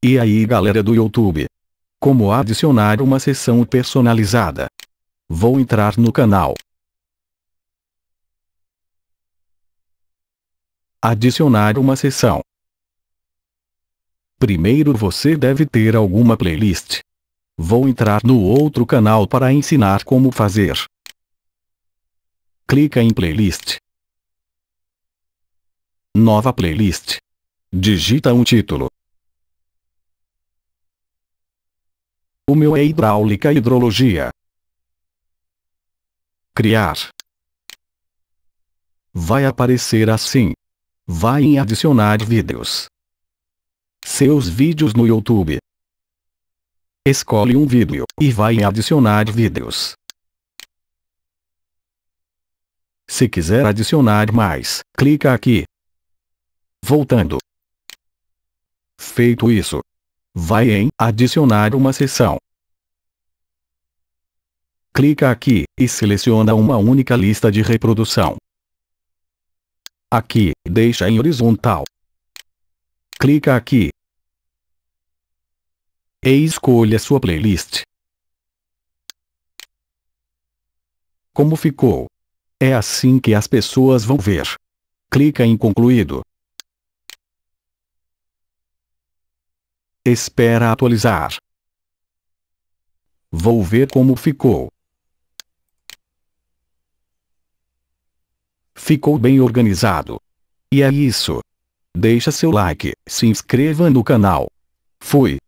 E aí galera do YouTube? Como adicionar uma sessão personalizada? Vou entrar no canal. Adicionar uma sessão. Primeiro você deve ter alguma playlist. Vou entrar no outro canal para ensinar como fazer. Clica em playlist. Nova playlist. Digita um título. O meu é hidráulica e hidrologia. Criar. Vai aparecer assim. Vai em adicionar vídeos. Seus vídeos no YouTube. Escolhe um vídeo e vai em adicionar vídeos. Se quiser adicionar mais, clica aqui. Voltando. Feito isso, Vai em Adicionar uma seção. Clica aqui e seleciona uma única lista de reprodução. Aqui, deixa em horizontal. Clica aqui. E escolha sua playlist. Como ficou? É assim que as pessoas vão ver. Clica em concluído. Espera atualizar. Vou ver como ficou. Ficou bem organizado. E é isso. Deixa seu like, se inscreva no canal. Fui.